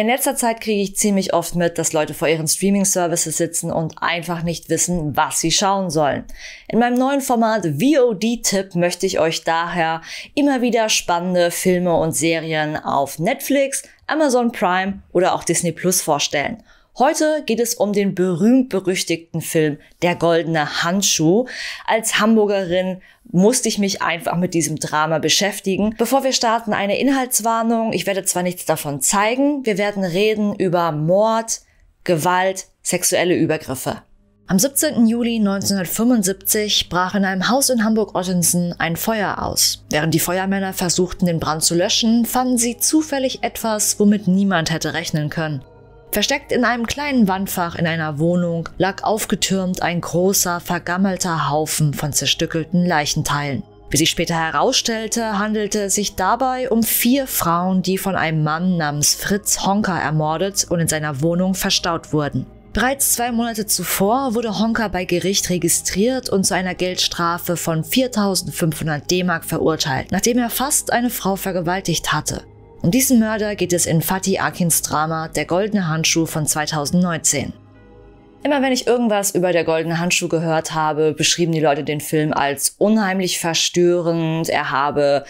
In letzter Zeit kriege ich ziemlich oft mit, dass Leute vor ihren Streaming-Services sitzen und einfach nicht wissen, was sie schauen sollen. In meinem neuen Format VOD-Tipp möchte ich euch daher immer wieder spannende Filme und Serien auf Netflix, Amazon Prime oder auch Disney Plus vorstellen. Heute geht es um den berühmt-berüchtigten Film Der goldene Handschuh. Als Hamburgerin musste ich mich einfach mit diesem Drama beschäftigen. Bevor wir starten, eine Inhaltswarnung. Ich werde zwar nichts davon zeigen, wir werden reden über Mord, Gewalt, sexuelle Übergriffe. Am 17. Juli 1975 brach in einem Haus in Hamburg-Ottensen ein Feuer aus. Während die Feuermänner versuchten, den Brand zu löschen, fanden sie zufällig etwas, womit niemand hätte rechnen können. Versteckt in einem kleinen Wandfach in einer Wohnung lag aufgetürmt ein großer, vergammelter Haufen von zerstückelten Leichenteilen. Wie sich später herausstellte, handelte es sich dabei um vier Frauen, die von einem Mann namens Fritz Honker ermordet und in seiner Wohnung verstaut wurden. Bereits zwei Monate zuvor wurde Honker bei Gericht registriert und zu einer Geldstrafe von 4.500 D-Mark verurteilt, nachdem er fast eine Frau vergewaltigt hatte. Um diesen Mörder geht es in Fatih Akins Drama Der goldene Handschuh von 2019. Immer wenn ich irgendwas über der goldene Handschuh gehört habe, beschrieben die Leute den Film als unheimlich verstörend, er habe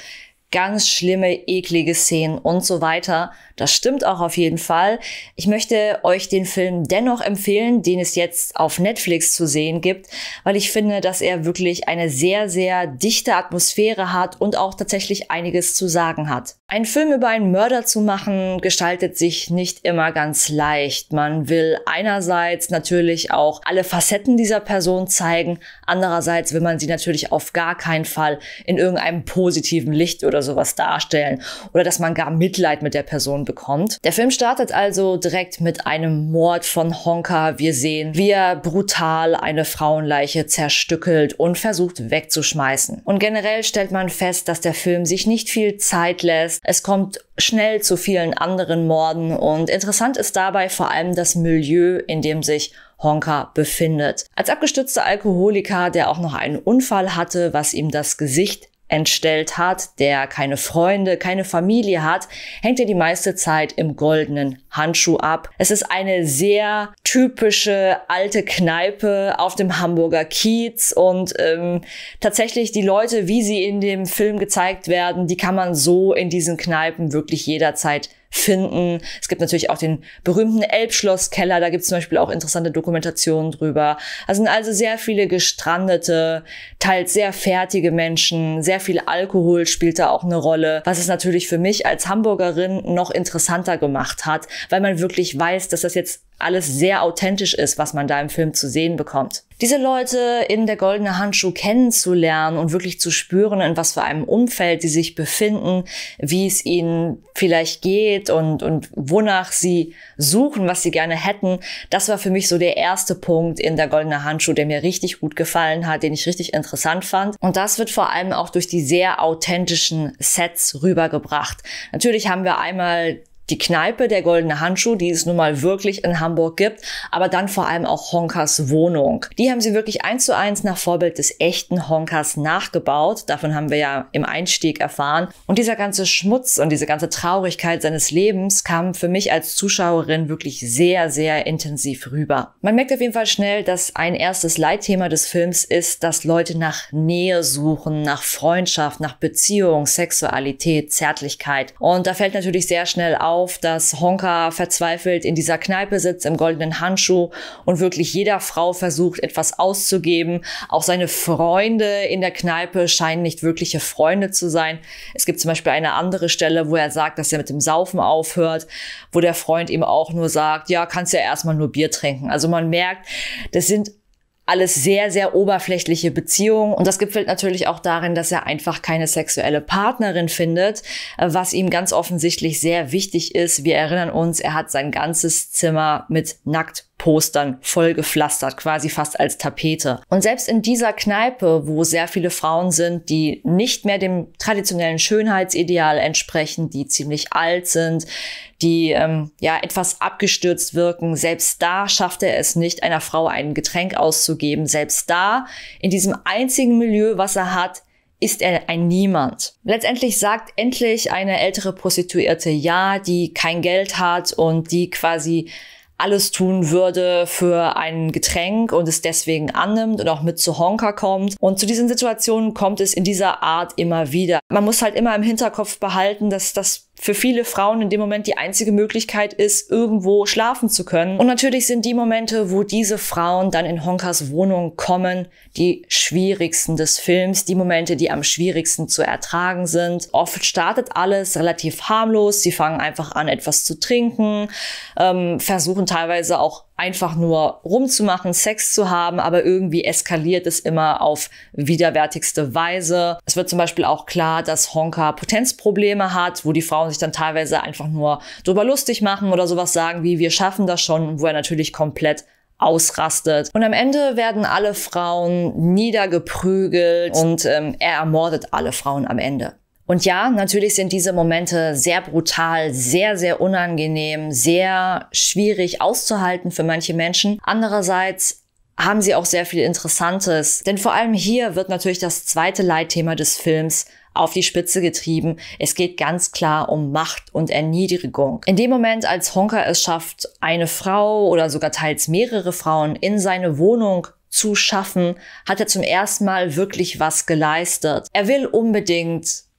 ganz schlimme, eklige Szenen und so weiter. Das stimmt auch auf jeden Fall. Ich möchte euch den Film dennoch empfehlen, den es jetzt auf Netflix zu sehen gibt, weil ich finde, dass er wirklich eine sehr, sehr dichte Atmosphäre hat und auch tatsächlich einiges zu sagen hat. Ein Film über einen Mörder zu machen, gestaltet sich nicht immer ganz leicht. Man will einerseits natürlich auch alle Facetten dieser Person zeigen, andererseits will man sie natürlich auf gar keinen Fall in irgendeinem positiven Licht oder oder sowas darstellen oder dass man gar Mitleid mit der Person bekommt. Der Film startet also direkt mit einem Mord von Honka. Wir sehen, wie er brutal eine Frauenleiche zerstückelt und versucht wegzuschmeißen. Und generell stellt man fest, dass der Film sich nicht viel Zeit lässt. Es kommt schnell zu vielen anderen Morden und interessant ist dabei vor allem das Milieu, in dem sich Honka befindet. Als abgestützter Alkoholiker, der auch noch einen Unfall hatte, was ihm das Gesicht entstellt hat, der keine Freunde, keine Familie hat, hängt er die meiste Zeit im goldenen Handschuh ab. Es ist eine sehr typische alte Kneipe auf dem Hamburger Kiez und ähm, tatsächlich die Leute, wie sie in dem Film gezeigt werden, die kann man so in diesen Kneipen wirklich jederzeit finden. Es gibt natürlich auch den berühmten Elbschlosskeller, da gibt es zum Beispiel auch interessante Dokumentationen drüber. Da sind also sehr viele gestrandete, teils sehr fertige Menschen, sehr viel Alkohol spielt da auch eine Rolle, was es natürlich für mich als Hamburgerin noch interessanter gemacht hat, weil man wirklich weiß, dass das jetzt alles sehr authentisch ist, was man da im Film zu sehen bekommt. Diese Leute in der goldene Handschuh kennenzulernen und wirklich zu spüren, in was für einem Umfeld sie sich befinden, wie es ihnen vielleicht geht und, und wonach sie suchen, was sie gerne hätten, das war für mich so der erste Punkt in der goldene Handschuh, der mir richtig gut gefallen hat, den ich richtig interessant fand. Und das wird vor allem auch durch die sehr authentischen Sets rübergebracht. Natürlich haben wir einmal die Kneipe, der Goldene Handschuh, die es nun mal wirklich in Hamburg gibt, aber dann vor allem auch Honkers Wohnung. Die haben sie wirklich eins zu eins nach Vorbild des echten Honkers nachgebaut. Davon haben wir ja im Einstieg erfahren. Und dieser ganze Schmutz und diese ganze Traurigkeit seines Lebens kam für mich als Zuschauerin wirklich sehr, sehr intensiv rüber. Man merkt auf jeden Fall schnell, dass ein erstes Leitthema des Films ist, dass Leute nach Nähe suchen, nach Freundschaft, nach Beziehung, Sexualität, Zärtlichkeit. Und da fällt natürlich sehr schnell auf, auf, dass Honka verzweifelt in dieser Kneipe sitzt im goldenen Handschuh und wirklich jeder Frau versucht, etwas auszugeben. Auch seine Freunde in der Kneipe scheinen nicht wirkliche Freunde zu sein. Es gibt zum Beispiel eine andere Stelle, wo er sagt, dass er mit dem Saufen aufhört, wo der Freund ihm auch nur sagt, ja, kannst ja erstmal nur Bier trinken. Also man merkt, das sind alles sehr, sehr oberflächliche Beziehungen. Und das gipfelt natürlich auch darin, dass er einfach keine sexuelle Partnerin findet, äh, was ihm ganz offensichtlich sehr wichtig ist. Wir erinnern uns, er hat sein ganzes Zimmer mit nackt Postern vollgepflastert, quasi fast als Tapete. Und selbst in dieser Kneipe, wo sehr viele Frauen sind, die nicht mehr dem traditionellen Schönheitsideal entsprechen, die ziemlich alt sind, die ähm, ja etwas abgestürzt wirken, selbst da schafft er es nicht, einer Frau ein Getränk auszugeben. Selbst da, in diesem einzigen Milieu, was er hat, ist er ein Niemand. Letztendlich sagt endlich eine ältere Prostituierte Ja, die kein Geld hat und die quasi alles tun würde für ein Getränk und es deswegen annimmt und auch mit zu Honka kommt. Und zu diesen Situationen kommt es in dieser Art immer wieder. Man muss halt immer im Hinterkopf behalten, dass das für viele Frauen in dem Moment die einzige Möglichkeit ist, irgendwo schlafen zu können. Und natürlich sind die Momente, wo diese Frauen dann in Honkas Wohnung kommen, die schwierigsten des Films, die Momente, die am schwierigsten zu ertragen sind. Oft startet alles relativ harmlos. Sie fangen einfach an, etwas zu trinken, ähm, versuchen teilweise auch einfach nur rumzumachen, Sex zu haben, aber irgendwie eskaliert es immer auf widerwärtigste Weise. Es wird zum Beispiel auch klar, dass Honka Potenzprobleme hat, wo die Frauen sich dann teilweise einfach nur drüber lustig machen oder sowas sagen wie wir schaffen das schon, wo er natürlich komplett ausrastet. Und am Ende werden alle Frauen niedergeprügelt und ähm, er ermordet alle Frauen am Ende. Und ja, natürlich sind diese Momente sehr brutal, sehr, sehr unangenehm, sehr schwierig auszuhalten für manche Menschen. Andererseits haben sie auch sehr viel Interessantes. Denn vor allem hier wird natürlich das zweite Leitthema des Films auf die Spitze getrieben. Es geht ganz klar um Macht und Erniedrigung. In dem Moment, als Honka es schafft, eine Frau oder sogar teils mehrere Frauen in seine Wohnung zu schaffen, hat er zum ersten Mal wirklich was geleistet. Er will unbedingt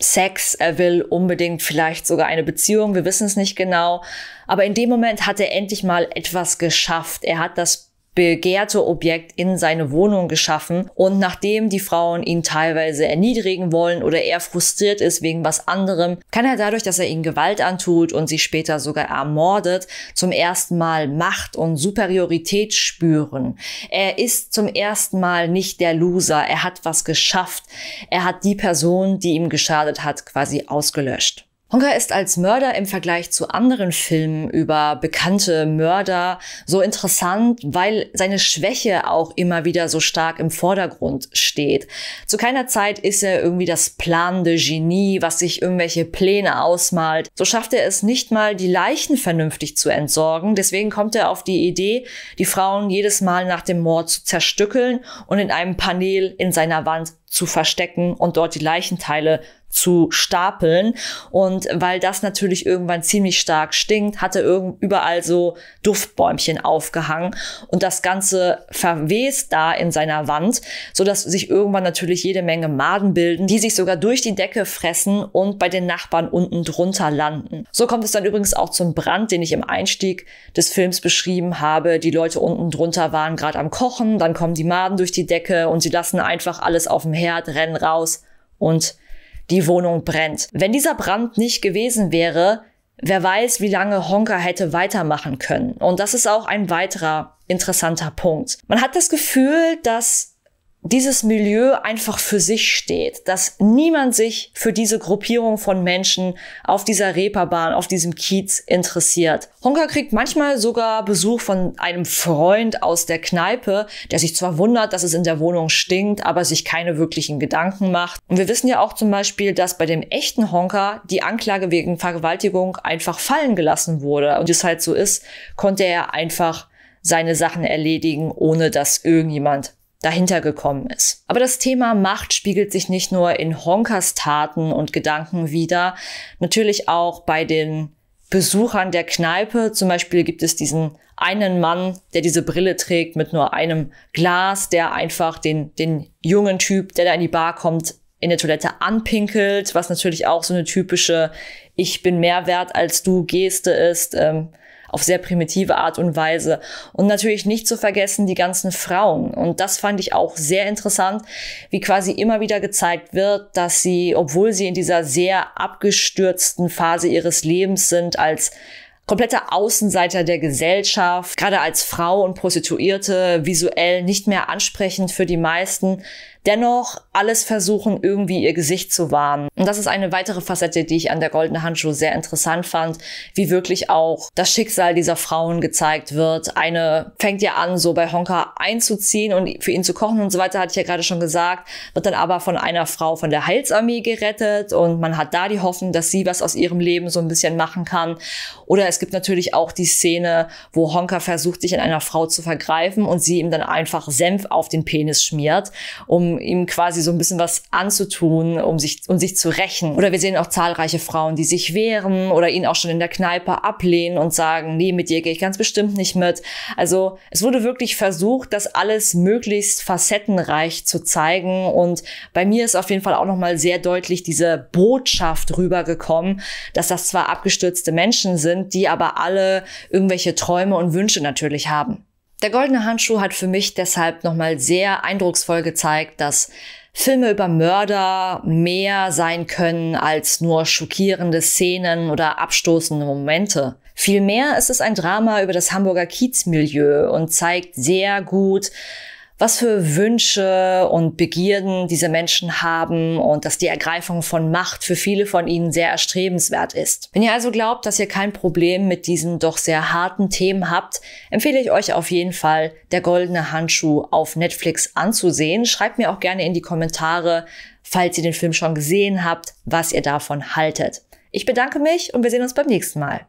Sex, er will unbedingt vielleicht sogar eine Beziehung, wir wissen es nicht genau. Aber in dem Moment hat er endlich mal etwas geschafft. Er hat das begehrte Objekt in seine Wohnung geschaffen und nachdem die Frauen ihn teilweise erniedrigen wollen oder er frustriert ist wegen was anderem, kann er dadurch, dass er ihnen Gewalt antut und sie später sogar ermordet, zum ersten Mal Macht und Superiorität spüren. Er ist zum ersten Mal nicht der Loser, er hat was geschafft, er hat die Person, die ihm geschadet hat, quasi ausgelöscht. Honka ist als Mörder im Vergleich zu anderen Filmen über bekannte Mörder so interessant, weil seine Schwäche auch immer wieder so stark im Vordergrund steht. Zu keiner Zeit ist er irgendwie das planende Genie, was sich irgendwelche Pläne ausmalt. So schafft er es nicht mal, die Leichen vernünftig zu entsorgen. Deswegen kommt er auf die Idee, die Frauen jedes Mal nach dem Mord zu zerstückeln und in einem Panel in seiner Wand zu verstecken und dort die Leichenteile zu stapeln. Und weil das natürlich irgendwann ziemlich stark stinkt, hat er irgend überall so Duftbäumchen aufgehangen und das Ganze verwest da in seiner Wand, sodass sich irgendwann natürlich jede Menge Maden bilden, die sich sogar durch die Decke fressen und bei den Nachbarn unten drunter landen. So kommt es dann übrigens auch zum Brand, den ich im Einstieg des Films beschrieben habe. Die Leute unten drunter waren gerade am Kochen, dann kommen die Maden durch die Decke und sie lassen einfach alles auf dem Herd, rennen raus und die Wohnung brennt. Wenn dieser Brand nicht gewesen wäre, wer weiß, wie lange Honka hätte weitermachen können. Und das ist auch ein weiterer interessanter Punkt. Man hat das Gefühl, dass dieses Milieu einfach für sich steht, dass niemand sich für diese Gruppierung von Menschen auf dieser Reeperbahn, auf diesem Kiez interessiert. Honka kriegt manchmal sogar Besuch von einem Freund aus der Kneipe, der sich zwar wundert, dass es in der Wohnung stinkt, aber sich keine wirklichen Gedanken macht. Und wir wissen ja auch zum Beispiel, dass bei dem echten Honka die Anklage wegen Vergewaltigung einfach fallen gelassen wurde. Und es halt so ist, konnte er einfach seine Sachen erledigen, ohne dass irgendjemand dahinter gekommen ist. Aber das Thema Macht spiegelt sich nicht nur in Honkers Taten und Gedanken wider, natürlich auch bei den Besuchern der Kneipe. Zum Beispiel gibt es diesen einen Mann, der diese Brille trägt mit nur einem Glas, der einfach den, den jungen Typ, der da in die Bar kommt, in der Toilette anpinkelt, was natürlich auch so eine typische Ich bin mehr wert als du Geste ist. Ähm, auf sehr primitive Art und Weise. Und natürlich nicht zu vergessen die ganzen Frauen. Und das fand ich auch sehr interessant, wie quasi immer wieder gezeigt wird, dass sie, obwohl sie in dieser sehr abgestürzten Phase ihres Lebens sind, als komplette Außenseiter der Gesellschaft, gerade als Frau und Prostituierte, visuell nicht mehr ansprechend für die meisten, dennoch alles versuchen, irgendwie ihr Gesicht zu wahren. Und das ist eine weitere Facette, die ich an der Goldene Handschuhe sehr interessant fand, wie wirklich auch das Schicksal dieser Frauen gezeigt wird. Eine fängt ja an, so bei Honka einzuziehen und für ihn zu kochen und so weiter, hatte ich ja gerade schon gesagt, wird dann aber von einer Frau von der Heilsarmee gerettet und man hat da die Hoffnung, dass sie was aus ihrem Leben so ein bisschen machen kann. Oder es gibt natürlich auch die Szene, wo Honka versucht, sich an einer Frau zu vergreifen und sie ihm dann einfach Senf auf den Penis schmiert, um um ihm quasi so ein bisschen was anzutun, um sich, um sich zu rächen. Oder wir sehen auch zahlreiche Frauen, die sich wehren oder ihn auch schon in der Kneipe ablehnen und sagen, nee, mit dir gehe ich ganz bestimmt nicht mit. Also es wurde wirklich versucht, das alles möglichst facettenreich zu zeigen. Und bei mir ist auf jeden Fall auch nochmal sehr deutlich diese Botschaft rübergekommen, dass das zwar abgestürzte Menschen sind, die aber alle irgendwelche Träume und Wünsche natürlich haben. Der goldene Handschuh hat für mich deshalb nochmal sehr eindrucksvoll gezeigt, dass Filme über Mörder mehr sein können als nur schockierende Szenen oder abstoßende Momente. Vielmehr ist es ein Drama über das Hamburger Kiezmilieu und zeigt sehr gut, was für Wünsche und Begierden diese Menschen haben und dass die Ergreifung von Macht für viele von ihnen sehr erstrebenswert ist. Wenn ihr also glaubt, dass ihr kein Problem mit diesen doch sehr harten Themen habt, empfehle ich euch auf jeden Fall, der goldene Handschuh auf Netflix anzusehen. Schreibt mir auch gerne in die Kommentare, falls ihr den Film schon gesehen habt, was ihr davon haltet. Ich bedanke mich und wir sehen uns beim nächsten Mal.